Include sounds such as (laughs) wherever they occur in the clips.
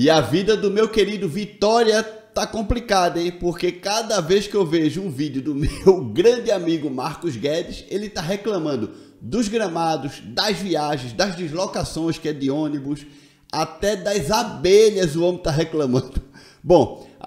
E a vida do meu querido Vitória tá complicada, hein? Porque cada vez que eu vejo um vídeo do (laughs) meu grande amigo Marcos Guedes, ele tá reclamando dos gramados, das viagens, das deslocações que é de ônibus, até das abelhas o homem tá reclamando. (laughs) Bom, (laughs)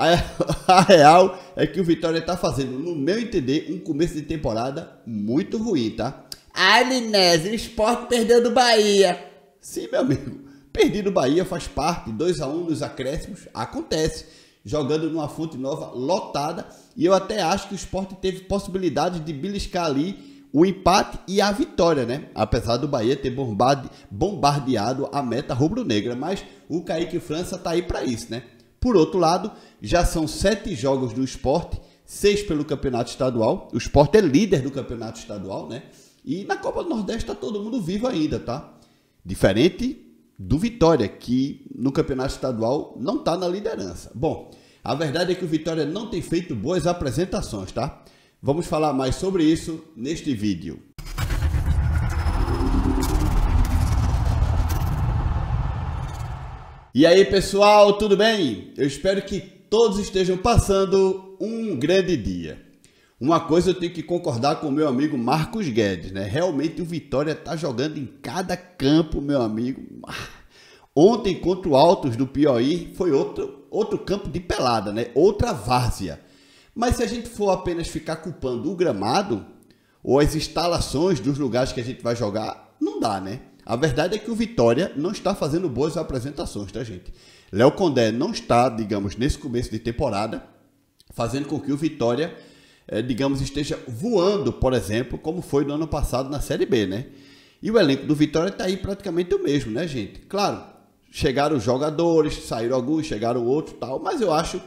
a, real é que o Vitória tá fazendo, no meu entender, um começo de temporada muito ruim, tá? Ai, Linésio, o esporte perdeu do Bahia. Sim, meu amigo. Perdido o Bahia faz parte, 2 a 1 um nos acréscimos, acontece. Jogando numa fonte nova lotada, e eu até acho que o esporte teve possibilidade de beliscar ali o empate e a vitória, né? Apesar do Bahia ter bombarde, bombardeado a meta rubro-negra, mas o Kaique França tá aí para isso, né? Por outro lado, já são sete jogos do esporte, seis pelo campeonato estadual. O esporte é líder do campeonato estadual, né? E na Copa do Nordeste tá todo mundo vivo ainda, tá? Diferente do Vitória, que no campeonato estadual não está na liderança. Bom, a verdade é que o Vitória não tem feito boas apresentações, tá? Vamos falar mais sobre isso neste vídeo. E aí pessoal, tudo bem? Eu espero que todos estejam passando um grande dia. Uma coisa eu tenho que concordar com o meu amigo Marcos Guedes, né? Realmente o Vitória tá jogando em cada campo, meu amigo. Ah, ontem contra o Altos do Piauí foi outro, outro campo de pelada, né? Outra várzea. Mas se a gente for apenas ficar culpando o gramado ou as instalações dos lugares que a gente vai jogar, não dá, né? A verdade é que o Vitória não está fazendo boas apresentações, tá, gente? Léo Condé não está, digamos, nesse começo de temporada, fazendo com que o Vitória eh, digamos, esteja voando, por exemplo, como foi no ano passado na Série B, né? E o elenco do Vitória está aí praticamente o mesmo, né, gente? Claro, chegaram jogadores, saíram alguns, chegaram outros tal, mas eu acho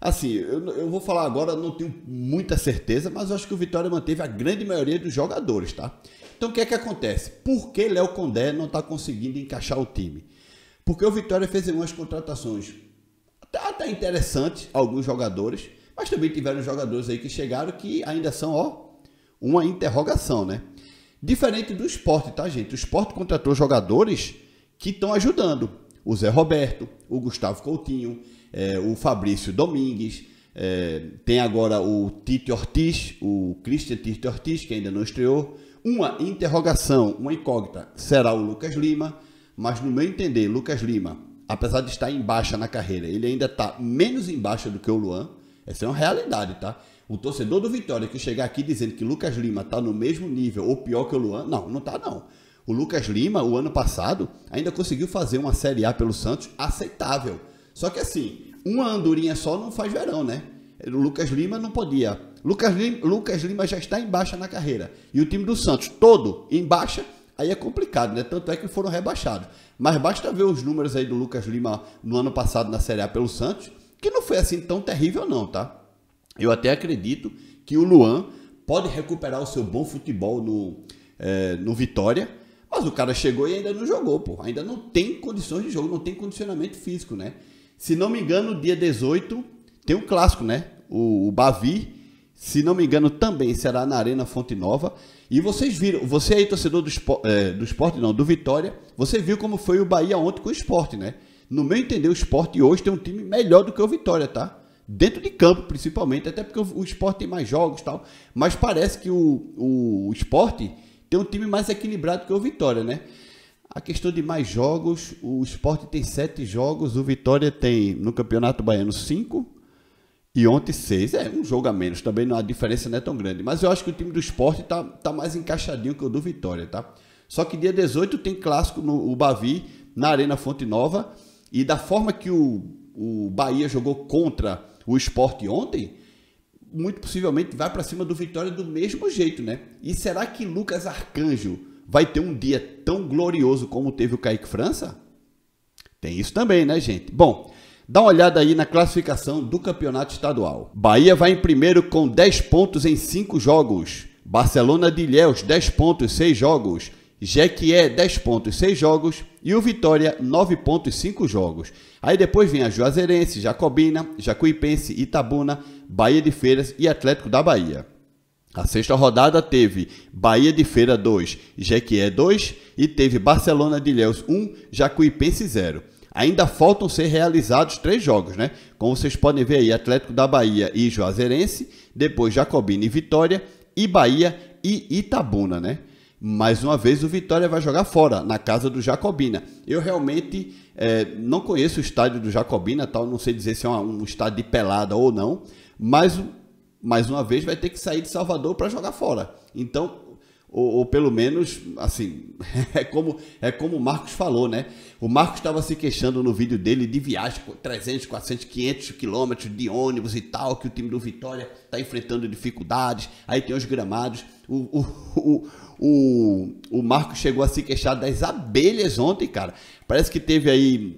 assim, eu, eu, vou falar agora, não tenho muita certeza, mas eu acho que o Vitória manteve a grande maioria dos jogadores, tá? Então o que é que acontece? Por que Léo Condé não está conseguindo encaixar o time? Porque o Vitória fez algumas contratações até, até interessantes, alguns jogadores, mas também tiveram jogadores aí que chegaram que ainda são, ó, uma interrogação, né? Diferente do esporte, tá, gente? O esporte contratou jogadores que estão ajudando. O Zé Roberto, o Gustavo Coutinho, é, o Fabrício Domingues, é, tem agora o Tite Ortiz, o Christian Tite Ortiz, que ainda não estreou. Uma interrogação, uma incógnita, será o Lucas Lima, mas no meu entender, Lucas Lima, apesar de estar em baixa na carreira, ele ainda está menos em baixa do que o Luan. Essa é uma realidade, tá? O torcedor do Vitória que chegar aqui dizendo que Lucas Lima tá no mesmo nível ou pior que o Luan, não, não tá não. O Lucas Lima, o ano passado, ainda conseguiu fazer uma Série A pelo Santos aceitável. Só que assim, uma andorinha só não faz verão, né? O Lucas Lima não podia. Lucas Lima, Lucas Lima já está em baixa na carreira. E o time do Santos todo em baixa, aí é complicado, né? Tanto é que foram rebaixados. Mas basta ver os números aí do Lucas Lima no ano passado na Série A pelo Santos que não foi assim tão terrível não, tá? Eu até acredito que o Luan pode recuperar o seu bom futebol no, é, no Vitória, mas o cara chegou e ainda não jogou, pô. Ainda não tem condições de jogo, não tem condicionamento físico, né? Se não me engano, dia 18 tem um clássico, né? O, o Bavi, se não me engano, também será na Arena Fonte Nova. E vocês viram, você aí, torcedor do, é, do esporte, não, do Vitória, você viu como foi o Bahia ontem com o esporte, né? no meu entender, o esporte hoje tem um time melhor do que o Vitória, tá? Dentro de campo, principalmente, até porque o esporte tem mais jogos tal. Mas parece que o, o, o esporte tem um time mais equilibrado que o Vitória, né? A questão de mais jogos, o esporte tem sete jogos, o Vitória tem no Campeonato Baiano cinco e ontem seis. É um jogo a menos, também não, a diferença não é tão grande. Mas eu acho que o time do esporte tá, tá mais encaixadinho que o do Vitória, tá? Só que dia 18 tem clássico no o Bavi, na Arena Fonte Nova e da forma que o, o Bahia jogou contra o esporte ontem, muito possivelmente vai para cima do Vitória do mesmo jeito, né? E será que Lucas Arcanjo vai ter um dia tão glorioso como teve o Kaique França? Tem isso também, né, gente? Bom, dá uma olhada aí na classificação do campeonato estadual. Bahia vai em primeiro com 10 pontos em 5 jogos. Barcelona de Ilhéus, 10 pontos, 6 jogos. Jequié 10 pontos, 6 jogos e o Vitória 9 pontos, 5 jogos. Aí depois vem a Juazeirense, Jacobina, Jacuipense, Itabuna, Bahia de Feiras e Atlético da Bahia. A sexta rodada teve Bahia de Feira 2, Jequié 2 e teve Barcelona de Ilhéus 1, Jacuipense 0. Ainda faltam ser realizados três jogos, né? Como vocês podem ver aí, Atlético da Bahia e Juazeirense, depois Jacobina e Vitória e Bahia e Itabuna, né? Mais uma vez, o Vitória vai jogar fora, na casa do Jacobina. Eu realmente é, não conheço o estádio do Jacobina, tal, não sei dizer se é um estádio de pelada ou não, mas mais uma vez vai ter que sair de Salvador para jogar fora. Então, ou, ou, pelo menos, assim, (laughs) é como, é como o Marcos falou, né? O Marcos estava se queixando no vídeo dele de viagem, 300, 400, 500 quilômetros de ônibus e tal, que o time do Vitória está enfrentando dificuldades, aí tem os gramados. O, o, o, o, o Marcos chegou a se queixar das abelhas ontem, cara. Parece que teve aí,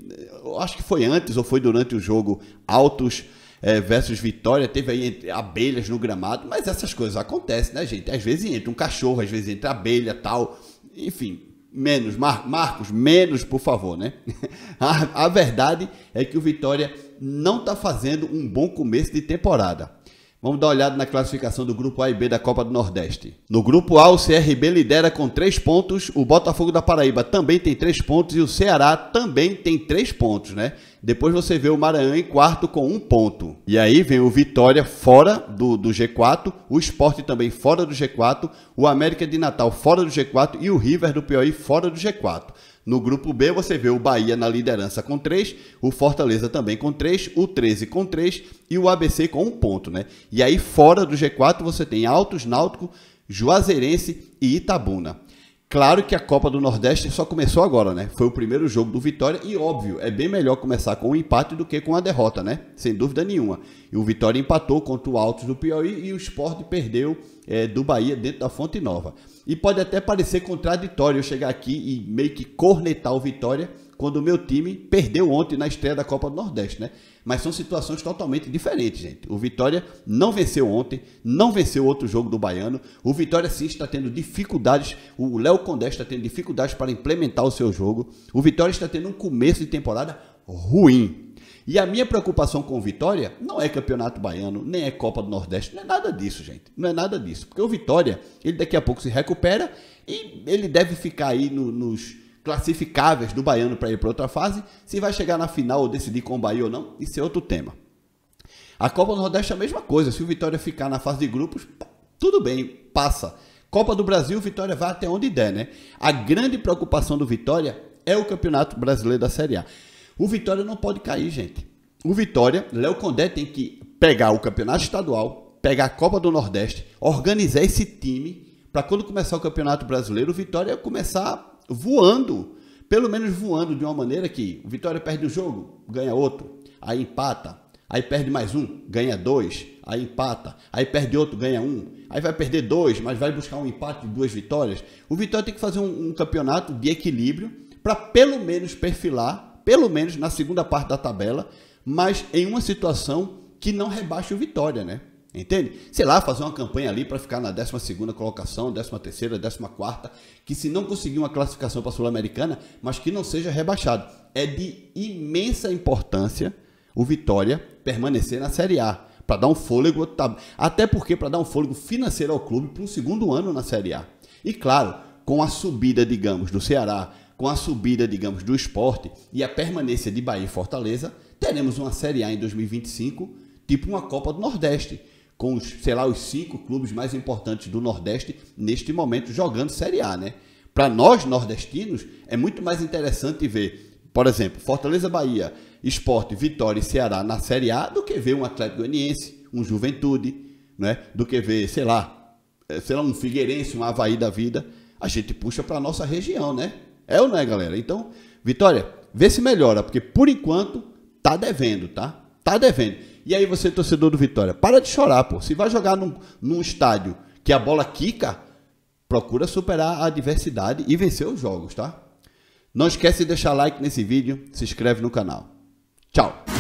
acho que foi antes ou foi durante o jogo, altos é, versus Vitória, teve aí abelhas no gramado, mas essas coisas acontecem, né, gente? Às vezes entra um cachorro, às vezes entra abelha, tal. Enfim, menos, Mar Marcos, menos, por favor, né? (laughs) A, a verdade é que o Vitória não está fazendo um bom começo de temporada. Vamos dar uma olhada na classificação do grupo A e B da Copa do Nordeste. No grupo A, o CRB lidera com 3 pontos, o Botafogo da Paraíba também tem 3 pontos e o Ceará também tem 3 pontos, né? Depois você vê o Maranhão em quarto com 1 um ponto. E aí vem o Vitória fora do, do G4, o Esporte também fora do G4, o América de Natal fora do G4 e o River do Piauí fora do G4. No grupo B, você vê o Bahia na liderança com 3, o Fortaleza também com 3, o 13 com 3 e o ABC com 1 ponto, né? E aí fora do G4 você tem Altos, Náutico, Juazeirense e Itabuna. Claro que a Copa do Nordeste só começou agora, né? Foi o primeiro jogo do Vitória e óbvio, é bem melhor começar com um empate do que com a derrota, né? Sem dúvida nenhuma. E o Vitória empatou contra o Altos do Piauí e o Sport perdeu é, do Bahia dentro da Fonte Nova. E pode até parecer contraditório eu chegar aqui e meio que cornetar o Vitória quando o meu time perdeu ontem na estreia da Copa do Nordeste, né? Mas são situações totalmente diferentes, gente. O Vitória não venceu ontem, não venceu outro jogo do Baiano. O Vitória sim está tendo dificuldades, o Léo Condé está tendo dificuldades para implementar o seu jogo. O Vitória está tendo um começo de temporada ruim. E a minha preocupação com o Vitória não é Campeonato Baiano, nem é Copa do Nordeste, não é nada disso, gente. Não é nada disso. Porque o Vitória, ele daqui a pouco se recupera e ele deve ficar aí no, nos classificáveis do baiano para ir para outra fase. Se vai chegar na final ou decidir com o Bahia ou não, isso é outro tema. A Copa do Nordeste é a mesma coisa. Se o Vitória ficar na fase de grupos, tá tudo bem, passa. Copa do Brasil, Vitória vai até onde der, né? A grande preocupação do Vitória é o Campeonato Brasileiro da Série A. O Vitória não pode cair, gente. O Vitória, Léo Condé tem que pegar o Campeonato Estadual, pegar a Copa do Nordeste, organizar esse time para quando começar o Campeonato Brasileiro, o Vitória começar voando, pelo menos voando de uma maneira que o Vitória perde um jogo, ganha outro, aí empata, aí perde mais um, ganha dois, aí empata, aí perde outro, ganha um, aí vai perder dois, mas vai buscar um empate de duas vitórias. O Vitória tem que fazer um, um campeonato de equilíbrio para pelo menos perfilar, pelo menos na segunda parte da tabela, mas em uma situação que não rebaixe o Vitória, né? Entende? Sei lá, fazer uma campanha ali para ficar na 12 colocação, 13, 14, que se não conseguir uma classificação para a Sul-Americana, mas que não seja rebaixado. É de imensa importância o Vitória permanecer na Série A, para dar um fôlego. até porque para dar um fôlego financeiro ao clube para um segundo ano na Série A. E claro, com a subida, digamos, do Ceará, com a subida, digamos, do esporte e a permanência de Bahia e Fortaleza, teremos uma Série A em 2025, tipo uma Copa do Nordeste com os, sei lá, os cinco clubes mais importantes do Nordeste neste momento jogando Série A, né? Para nós nordestinos é muito mais interessante ver, por exemplo, Fortaleza Bahia, Esporte, Vitória e Ceará na Série A do que ver um Atlético Goianiense, um Juventude, né? Do que ver, sei lá, é, sei lá um Figueirense, um Havaí da vida. A gente puxa para nossa região, né? É ou não é, galera? Então, Vitória, vê se melhora, porque por enquanto tá devendo, tá? Tá devendo. E aí você, torcedor do Vitória, para de chorar, pô. Se vai jogar num, num estádio que a bola quica, procura superar a adversidade e vencer os jogos, tá? Não esquece de deixar like nesse vídeo, se inscreve no canal. Tchau!